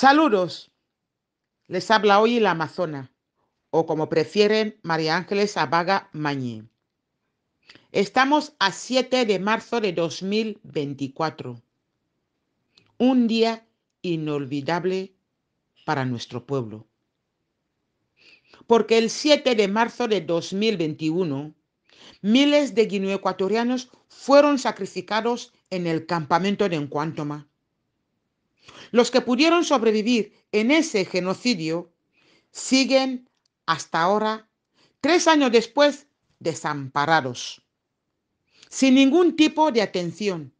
Saludos. Les habla hoy la Amazona, o como prefieren, María Ángeles Abaga Mañé. Estamos a 7 de marzo de 2024, un día inolvidable para nuestro pueblo. Porque el 7 de marzo de 2021, miles de guineoecuatorianos fueron sacrificados en el campamento de Encuántoma los que pudieron sobrevivir en ese genocidio siguen hasta ahora, tres años después, desamparados, sin ningún tipo de atención.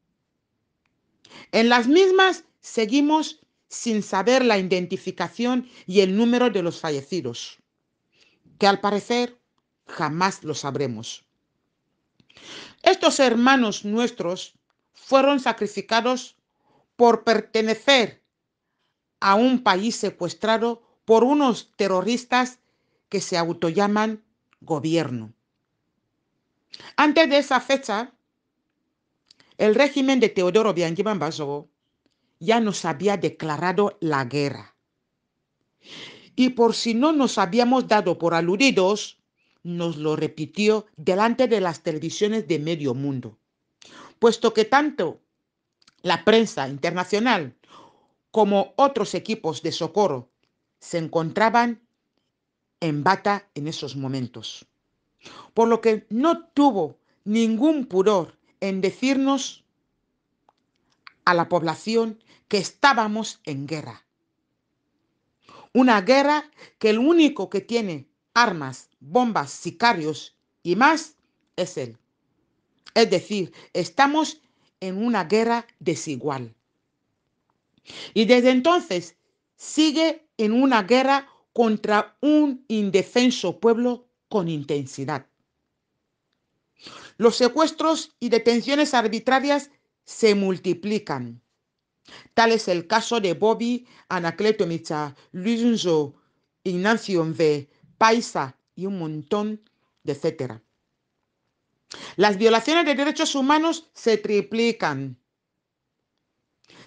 En las mismas seguimos sin saber la identificación y el número de los fallecidos, que al parecer jamás lo sabremos. Estos hermanos nuestros fueron sacrificados por pertenecer a un país secuestrado por unos terroristas que se autollaman gobierno. Antes de esa fecha, el régimen de Teodoro Biangiman ya nos había declarado la guerra. Y por si no nos habíamos dado por aludidos, nos lo repitió delante de las televisiones de medio mundo. Puesto que tanto la prensa internacional, como otros equipos de socorro, se encontraban en bata en esos momentos. Por lo que no tuvo ningún pudor en decirnos a la población que estábamos en guerra. Una guerra que el único que tiene armas, bombas, sicarios y más es él. Es decir, estamos en una guerra desigual. Y desde entonces sigue en una guerra contra un indefenso pueblo con intensidad. Los secuestros y detenciones arbitrarias se multiplican. Tal es el caso de Bobby, Anacleto Micha, Luis Ignacio V, Paisa y un montón de etcétera. Las violaciones de derechos humanos se triplican.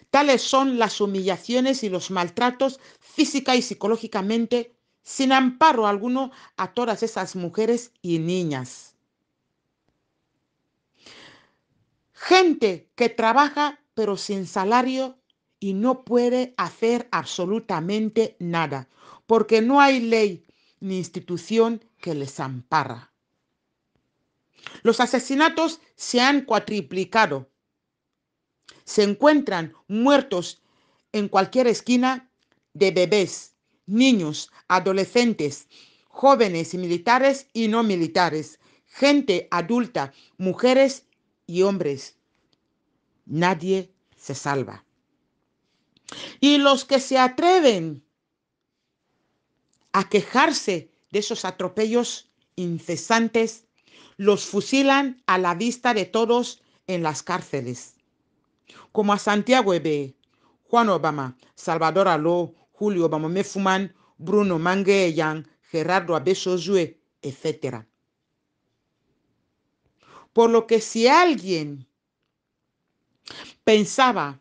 Tales son las humillaciones y los maltratos física y psicológicamente, sin amparo alguno a todas esas mujeres y niñas. Gente que trabaja pero sin salario y no puede hacer absolutamente nada, porque no hay ley ni institución que les ampara. Los asesinatos se han cuatriplicado. Se encuentran muertos en cualquier esquina de bebés, niños, adolescentes, jóvenes y militares y no militares, gente adulta, mujeres y hombres. Nadie se salva. Y los que se atreven a quejarse de esos atropellos incesantes los fusilan a la vista de todos en las cárceles. Como a Santiago Ebe, Juan Obama, Salvador Aló, Julio Obama Bruno Mangueyan, Gerardo Abesozue, etc. Por lo que si alguien pensaba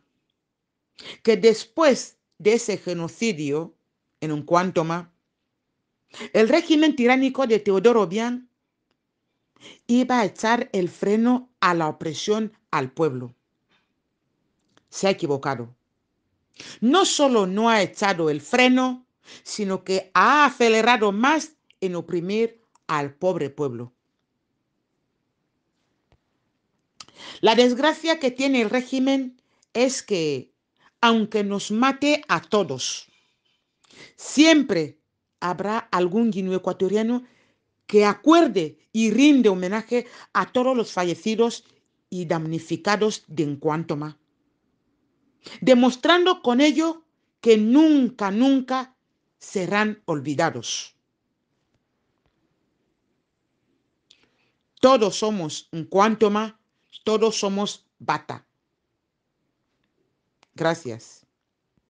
que después de ese genocidio, en un cuanto más, el régimen tiránico de Teodoro Bián iba a echar el freno a la opresión al pueblo. Se ha equivocado. No solo no ha echado el freno, sino que ha acelerado más en oprimir al pobre pueblo. La desgracia que tiene el régimen es que, aunque nos mate a todos, siempre habrá algún guineo ecuatoriano que acuerde y rinde homenaje a todos los fallecidos y damnificados de en demostrando con ello que nunca, nunca serán olvidados. Todos somos en cuanto todos somos bata. Gracias.